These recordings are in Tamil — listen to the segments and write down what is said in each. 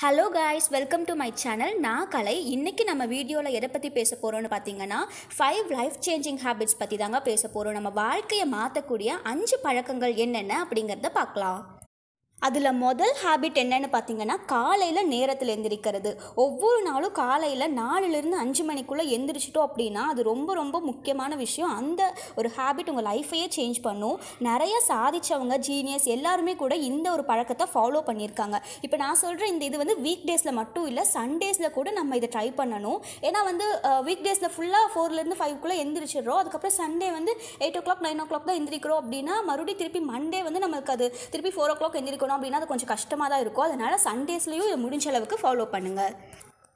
hello guys welcome to my channel நான் கலை இன்றைக்கி நம்ம வீடியோவில் எதை பற்றி பேச போகிறோன்னு பார்த்தீங்கன்னா ஃபைவ் லைஃப் சேஞ்சிங் ஹேபிட்ஸ் பற்றி தாங்க பேச போகிறோம் நம்ம வாழ்க்கையை மாற்றக்கூடிய அஞ்சு பழக்கங்கள் என்னென்ன அப்படிங்கிறத பார்க்கலாம் அதில் முதல் ஹேபிட் என்னென்னு பார்த்தீங்கன்னா காலையில் நேரத்தில் எந்திரிக்கிறது ஒவ்வொரு நாளும் காலையில் நாலுலேருந்து அஞ்சு மணிக்குள்ளே எந்திரிச்சிட்டோம் அப்படின்னா அது ரொம்ப ரொம்ப முக்கியமான விஷயம் அந்த ஒரு ஹேபிட் உங்கள் லைஃப்பையே சேஞ்ச் பண்ணும் நிறைய சாதித்தவங்க ஜீனியஸ் எல்லாருமே கூட இந்த ஒரு பழக்கத்தை ஃபாலோ பண்ணியிருக்காங்க இப்போ நான் சொல்கிற இந்த இது வந்து வீக் டேஸில் மட்டும் இல்லை சண்டேஸில் கூட நம்ம இதை ட்ரை பண்ணணும் ஏன்னா வந்து வீக் டேஸில் ஃபுல்லாக ஃபோர்லேருந்து ஃபைவ்க்குள்ளே எந்திரிச்சிடுறோம் அதுக்கப்புறம் சண்டே வந்து eight o'clock nine o'clock தான் எந்திரிக்கிறோம் அப்படின்னா மறுபடியும் திருப்பி மண்டே வந்து நம்மளுக்கு அது திருப்பி ஃபோர் ஓ கிளாக் எந்திரிக்கிறோம் இருக்கணும் அப்படின்னா அது கொஞ்சம் கஷ்டமாக தான் இருக்கும் அதனால் சண்டேஸ்லேயும் இதை முடிஞ்ச அளவுக்கு ஃபாலோ பண்ணுங்கள்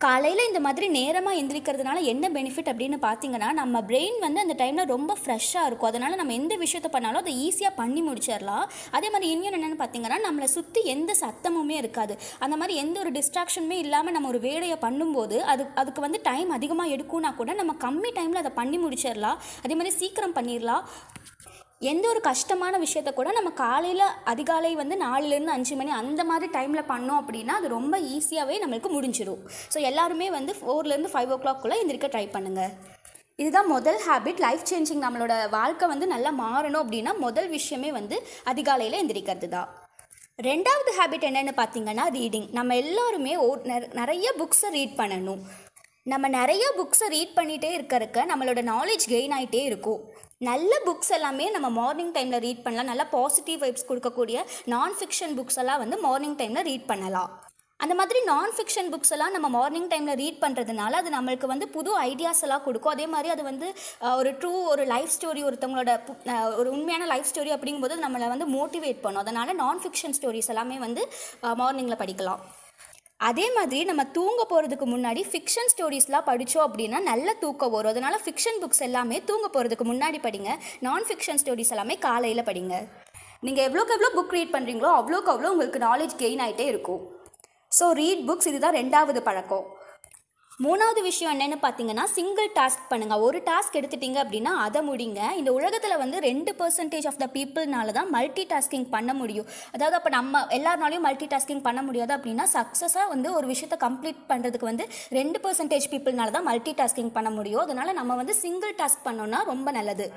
காலையில் இந்த மாதிரி நேரமாக எந்திரிக்கிறதுனால என்ன பெனிஃபிட் அப்படின்னு பார்த்தீங்கன்னா நம்ம பிரெயின் வந்து அந்த டைமில் ரொம்ப ஃப்ரெஷ்ஷாக இருக்கும் அதனால் நம்ம எந்த விஷயத்த பண்ணாலும் அதை ஈஸியாக பண்ணி முடிச்சிடலாம் அதே மாதிரி இன்னும் என்னென்னு பார்த்தீங்கன்னா நம்மளை சுற்றி எந்த சத்தமுமே இருக்காது அந்த மாதிரி எந்த ஒரு டிஸ்ட்ராக்ஷனுமே இல்லாமல் நம்ம ஒரு வேலையை பண்ணும்போது அது அதுக்கு வந்து டைம் அதிகமாக எடுக்கும்னா கூட நம்ம கம்மி டைமில் அதை பண்ணி முடிச்சிடலாம் அதே மாதிரி சீக்கிரம் பண்ணிடலாம் எந்த ஒரு கஷ்டமான விஷயத்த கூட நம்ம காலையில் அதிகாலை வந்து நாலுலேருந்து அஞ்சு மணி அந்த மாதிரி டைமில் பண்ணோம் அப்படின்னா அது ரொம்ப ஈஸியாகவே நம்மளுக்கு முடிஞ்சிடும் ஸோ எல்லாருமே வந்து ஃபோர்லேருந்து ஃபைவ் ஓ கிளாக்குள்ளே எந்திரிக்க ட்ரை பண்ணுங்கள் இதுதான் முதல் ஹேபிட் லைஃப் சேஞ்சிங் நம்மளோட வாழ்க்கை வந்து நல்லா மாறணும் அப்படின்னா முதல் விஷயமே வந்து அதிகாலையில் எந்திரிக்கிறது தான் ரெண்டாவது ஹேபிட் என்னென்னு பார்த்தீங்கன்னா ரீடிங் நம்ம எல்லாருமே நிறைய புக்ஸை ரீட் பண்ணணும் நம்ம நிறைய புக்ஸை ரீட் பண்ணிகிட்டே இருக்கிறக்க நம்மளோட நாலேஜ் கெயின் ஆகிட்டே இருக்கும் நல்ல புக்ஸ் எல்லாமே நம்ம மார்னிங் டைமில் ரீட் பண்ணலாம் நல்ல பாசிட்டிவ் வைப்ஸ் கொடுக்கக்கூடிய நான் ஃபிக்ஷன் புக்ஸ் எல்லாம் வந்து மார்னிங் டைமில் ரீட் பண்ணலாம் அந்த மாதிரி நான் ஃபிக்ஷன் புக்ஸ் எல்லாம் நம்ம மார்னிங் டைமில் ரீட் பண்ணுறதுனால அது நம்மளுக்கு வந்து புது ஐடியாஸ் எல்லாம் கொடுக்கும் அதே மாதிரி அது வந்து ஒரு ட்ரூ ஒரு லைஃப் ஸ்டோரி ஒருத்தவங்களோட ஒரு உண்மையான லைஃப் ஸ்டோரி அப்படிங்கும்போது நம்மளை வந்து மோட்டிவேட் பண்ணும் அதனால் நான் ஃபிக்ஷன் ஸ்டோரிஸ் எல்லாமே வந்து மார்னிங்கில் படிக்கலாம் அதே மாதிரி நம்ம தூங்க போகிறதுக்கு முன்னாடி ஃபிக்ஷன் ஸ்டோரிஸ்லாம் படித்தோம் அப்படின்னா நல்ல தூக்கம் வரும் அதனால் ஃபிக்ஷன் புக்ஸ் எல்லாமே தூங்க போகிறதுக்கு முன்னாடி படிங்க நான் ஃபிக்ஷன் ஸ்டோரிஸ் எல்லாமே காலையில் படிங்க நீங்கள் எவ்வளோக்கு எவ்வளோ புக் ரீட் பண்ணுறீங்களோ அவ்வளோக்கு அவ்வளோ உங்களுக்கு நாலேஜ் கெயின் ஆகிட்டே இருக்கும் ஸோ ரீட் புக்ஸ் இதுதான் ரெண்டாவது பழக்கம் மூணாவது விஷயம் என்னென்னு பார்த்தீங்கன்னா சிங்கிள் டாஸ்க் பண்ணுங்கள் ஒரு டாஸ்க் எடுத்துட்டீங்க அப்படின்னா அதை முடிங்க இந்த உலகத்தில் வந்து ரெண்டு பர்சன்டேஜ் ஆஃப் த பீப்புள்னால தான் மல்டி டாஸ்கிங் பண்ண முடியும் அதாவது அப்போ நம்ம எல்லாருனாலையும் மல்டி டாஸ்கிங் பண்ண முடியாது அப்படின்னா சக்ஸஸாக வந்து ஒரு விஷயத்தை கம்ப்ளீட் பண்ணுறதுக்கு வந்து ரெண்டு பர்சன்டேஜ் பீப்புள்னால தான் மல்டி டாஸ்கிங் பண்ண முடியும் அதனால் நம்ம வந்து சிங்கிள் டாஸ்க் பண்ணோன்னா ரொம்ப நல்லது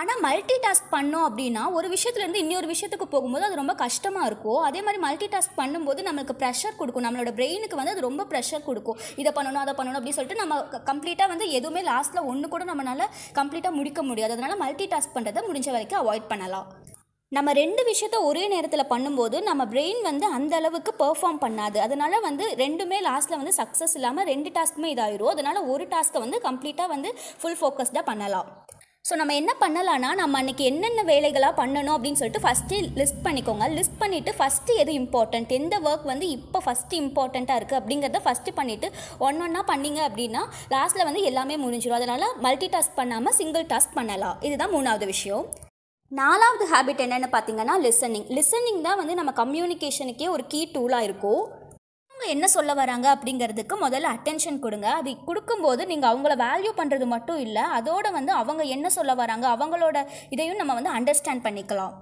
ஆனால் மல்டி டாஸ்க் பண்ணோம் அப்படின்னா ஒரு விஷயத்துலேருந்து இன்னொரு விஷயத்துக்கு போகும்போது அது ரொம்ப கஷ்டமாக இருக்கும் அதே மாதிரி மல்டி டாஸ்க் பண்ணும்போது நம்மளுக்கு ப்ரெஷர் கொடுக்கும் நம்மளோட பிரெயினுக்கு வந்து அது ரொம்ப ப்ரெஷர் கொடுக்கும் இதை பண்ணணும் அதை பண்ணணும் அப்படின்னு சொல்லிட்டு நம்ம கம்ப்ளீட்டாக வந்து எதுவுமே லாஸ்ட்டில் ஒன்று கூட நம்மளால் கம்ப்ளீட்டாக முடிக்க முடியாது அதனால் மல்டி டாஸ்க் பண்ணுறதை முடிஞ்ச வரைக்கும் அவாய்ட் பண்ணலாம் நம்ம ரெண்டு விஷயத்த ஒரே நேரத்தில் பண்ணும்போது நம்ம பிரெயின் வந்து அந்த அளவுக்கு பெர்ஃபார்ம் பண்ணாது அதனால் வந்து ரெண்டுமே லாஸ்ட்டில் வந்து சக்ஸஸ் இல்லாமல் ரெண்டு டாஸ்க்குமே இதாயிரும் அதனால் ஒரு டாஸ்க்கை வந்து கம்ப்ளீட்டாக வந்து ஃபுல் ஃபோக்கஸ்டாக பண்ணலாம் ஸோ நம்ம என்ன பண்ணலான்னா நம்ம அன்றைக்கி என்னென்ன வேலைகளாக பண்ணணும் அப்படின்னு சொல்லிட்டு ஃபஸ்ட்டு லிஸ்ட் பண்ணிக்கோங்க லிஸ்ட் பண்ணிவிட்டு ஃபஸ்ட்டு எது இம்பார்ட்டண்ட் எந்த ஒர்க் வந்து இப்போ ஃபஸ்ட்டு இம்பார்ட்டண்ட்டாக இருக்குது அப்படிங்கிறத ஃபஸ்ட்டு பண்ணிவிட்டு ஒன் ஒன்றா பண்ணிங்க அப்படின்னா லாஸ்ட்டில் வந்து எல்லாமே முடிஞ்சிடும் அதனால் மல்டி டாஸ்க் பண்ணாமல் சிங்கிள் டாஸ்க் பண்ணலாம் இதுதான் மூணாவது விஷயம் நாலாவது ஹேபிட் என்னென்னு பார்த்தீங்கன்னா லிசனிங் லிசனிங் தான் வந்து நம்ம கம்யூனிகேஷனுக்கே ஒரு கீ டூலாக இருக்கும் என்ன சொல்ல வராங்க அப்படிங்கிறதுக்கு முதல்ல அட்டென்ஷன் கொடுங்க அது கொடுக்கும்போது நீங்கள் அவங்கள வேல்யூ பண்ணுறது மட்டும் இல்லை அதோட வந்து அவங்க என்ன சொல்ல வராங்க அவங்களோட இதையும் நம்ம வந்து அண்டர்ஸ்டாண்ட் பண்ணிக்கலாம்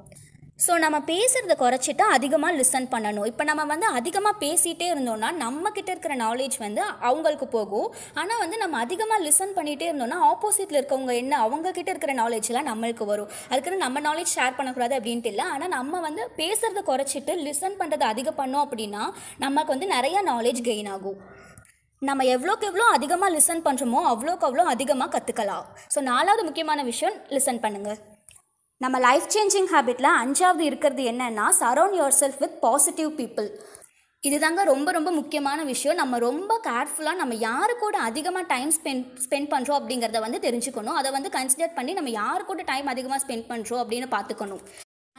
ஸோ நம்ம பேசுகிறத குறைச்சிட்டு அதிகமாக லிசன் பண்ணணும் இப்போ நம்ம வந்து அதிகமாக பேசிகிட்டே இருந்தோம்னா நம்ம கிட்ட இருக்கிற நாலேஜ் வந்து அவங்களுக்கு போகும் ஆனால் வந்து நம்ம அதிகமாக லிசன் பண்ணிகிட்டே இருந்தோம்னா ஆப்போசிட்டில் இருக்கவங்க என்ன அவங்கக்கிட்ட இருக்கிற நாலேஜ்லாம் நம்மளுக்கு வரும் அதுக்குன்னு நம்ம நாலேஜ் ஷேர் பண்ணக்கூடாது அப்படின்ட்டு இல்லை ஆனால் நம்ம வந்து பேசுகிறத குறைச்சிட்டு லிசன் பண்ணுறதை அதிகம் பண்ணோம் அப்படின்னா நமக்கு வந்து நிறையா நாலேஜ் கெயின் ஆகும் நம்ம எவ்வளோக்கு எவ்வளோ அதிகமாக லிசன் பண்ணுறோமோ அவ்வளோக்கு அவ்வளோ அதிகமாக கற்றுக்கலாம் ஸோ நாலாவது முக்கியமான விஷயம் லிசன் பண்ணுங்கள் நம்ம லைஃப் சேஞ்சிங் ஹேபிட்டில் அஞ்சாவது இருக்கிறது என்னென்னா surround yourself with positive people இதுதாங்க ரொம்ப ரொம்ப முக்கியமான விஷயம் நம்ம ரொம்ப கேர்ஃபுல்லாக நம்ம யாரு கூட அதிகமாக டைம் ஸ்பெண்ட் ஸ்பெண்ட் பண்ணுறோம் அப்படிங்கிறத வந்து தெரிஞ்சுக்கணும் அதை வந்து கன்சிடர் பண்ணி நம்ம யாரு கூட டைம் அதிகமாக ஸ்பெண்ட் பண்ணுறோம் அப்படின்னு பார்த்துக்கணும்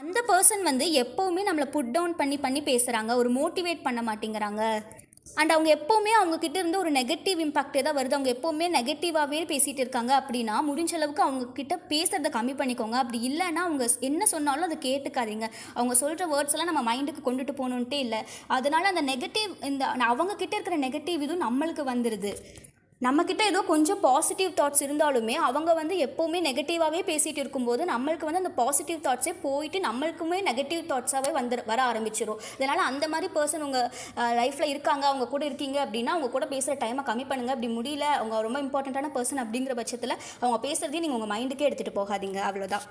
அந்த பர்சன் வந்து எப்போவுமே நம்மளை புட் டவுன் பண்ணி பண்ணி பேசுகிறாங்க ஒரு மோட்டிவேட் பண்ண மாட்டேங்கிறாங்க அண்ட் அவங்க எப்போவுமே அவங்கக்கிட்ட இருந்து ஒரு நெகட்டிவ் இம்பாக்டே தான் வருது அவங்க எப்போவுமே நெகட்டிவாகவே பேசிகிட்டு இருக்காங்க அப்படின்னா முடிஞ்ச அளவுக்கு அவங்கக்கிட்ட பேசுகிறத கம்மி பண்ணிக்கோங்க அப்படி இல்லைன்னா அவங்க என்ன சொன்னாலும் அதை கேட்டுக்காதீங்க அவங்க சொல்கிற வேர்ட்ஸ் எல்லாம் நம்ம மைண்டுக்கு கொண்டுட்டு போகணுன்ட்டே இல்லை அதனால் அந்த நெகட்டிவ் இந்த அவங்கக்கிட்ட இருக்கிற நெகட்டிவ் இதுவும் நம்மளுக்கு வந்துடுது நம்மக்கிட்ட ஏதோ கொஞ்சம் பாசிட்டிவ் தாட்ஸ் இருந்தாலுமே அவங்க வந்து எப்போவுமே நெகட்டிவாகவே பேசிகிட்டு இருக்கும்போது நம்மளுக்கு வந்து அந்த பாசிட்டிவ் தாட்ஸே போயிட்டு நம்மளுக்குமே நெகட்டிவ் தாட்ஸாகவே வந்து வர ஆரம்பிச்சிடும் இதனால் அந்த மாதிரி பர்சன் உங்கள் லைஃப்பில் இருக்காங்க அவங்க கூட இருக்கீங்க அப்படின்னா அவங்க கூட பேசுகிற டைமை கம்மி பண்ணுங்கள் அப்படி முடியல அவங்க ரொம்ப இம்பார்ட்டண்ட்டான பர்சன் அப்படிங்கிற பட்சத்தில் அவங்க பேசுகிறதையும் நீங்கள் உங்கள் மைண்டுக்கே எடுத்துகிட்டு போகாதீங்க அவ்வளோதான்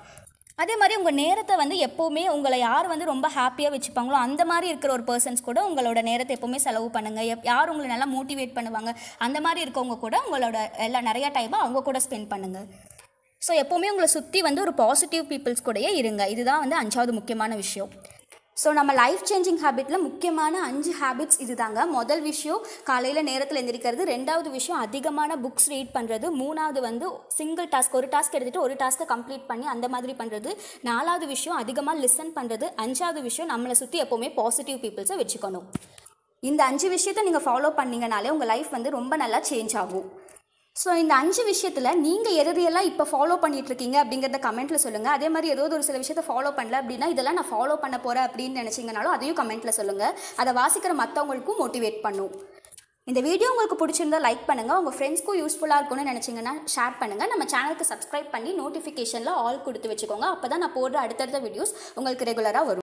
அதே மாதிரி உங்கள் நேரத்தை வந்து எப்போவுமே உங்களை யார் வந்து ரொம்ப ஹாப்பியாக வச்சுப்பாங்களோ அந்த மாதிரி இருக்கிற ஒரு பர்சன்ஸ் கூட உங்களோட நேரத்தை எப்போவுமே செலவு பண்ணுங்கள் எப் யார் உங்களை நல்லா மோட்டிவேட் பண்ணுவாங்க அந்த மாதிரி இருக்கவங்க கூட உங்களோட எல்லா நிறையா டைமும் அவங்க கூட ஸ்பெண்ட் பண்ணுங்கள் ஸோ எப்போவுமே உங்களை சுற்றி வந்து ஒரு பாசிட்டிவ் பீப்புள்ஸ் கூடயே இருங்க இதுதான் வந்து அஞ்சாவது முக்கியமான விஷயம் ஸோ நம்ம லைஃப் சேஞ்சிங் ஹேபிட்டில் முக்கியமான அஞ்சு ஹேபிட்ஸ் இது தாங்க முதல் விஷயம் காலையில் நேரத்தில் எந்திரிக்கிறது ரெண்டாவது விஷயம் அதிகமான புக்ஸ் ரீட் பண்ணுறது மூணாவது வந்து சிங்கிள் டாஸ்க் ஒரு டாஸ்க் எடுத்துகிட்டு ஒரு டாஸ்க்கை கம்ப்ளீட் பண்ணி அந்த மாதிரி பண்ணுறது நாலாவது விஷயம் அதிகமாக லிசன் பண்ணுறது அஞ்சாவது விஷயம் நம்மளை சுற்றி எப்போவுமே பாசிட்டிவ் பீப்புள்ஸை வச்சுக்கணும் இந்த அஞ்சு விஷயத்தை நீங்கள் ஃபாலோ பண்ணிங்கனாலே உங்கள் லைஃப் வந்து ரொம்ப நல்லா சேஞ்ச் ஆகும் ஸோ இந்த அஞ்சு விஷயத்தில் நீங்கள் எதையெல்லாம் இப்போ ஃபாலோ இருக்கீங்க அப்படிங்கிறத கமெண்ட்டில் சொல்லுங்கள் அதே மாதிரி ஏதோ ஒரு சில விஷயத்தை ஃபாலோ பண்ணல அப்படின்னா இதெல்லாம் நான் ஃபாலோ பண்ண போகிறேன் அப்படின்னு நினச்சிங்கனாலும் அதையும் கமெண்ட்டில் சொல்லுங்கள் அதை வாசிக்கிற மற்றவங்களுக்கும் மோட்டிவேட் பண்ணும் இந்த வீடியோ உங்களுக்கு பிடிச்சிருந்தா லைக் பண்ணுங்கள் உங்கள் ஃப்ரெண்ட்ஸ்க்கும் யூஸ்ஃபுல்லாக இருக்கும்னு நினச்சிங்கன்னா ஷேர் பண்ணுங்கள் நம்ம சேனலுக்கு சப்ஸ்கிரைப் பண்ணி நோட்டிஃபிகேஷனில் ஆல் கொடுத்து வச்சுக்கோங்க அப்போ தான் நான் போடுற அடுத்தடுத்த வீடியோஸ் உங்களுக்கு ரெகுலராக வரும்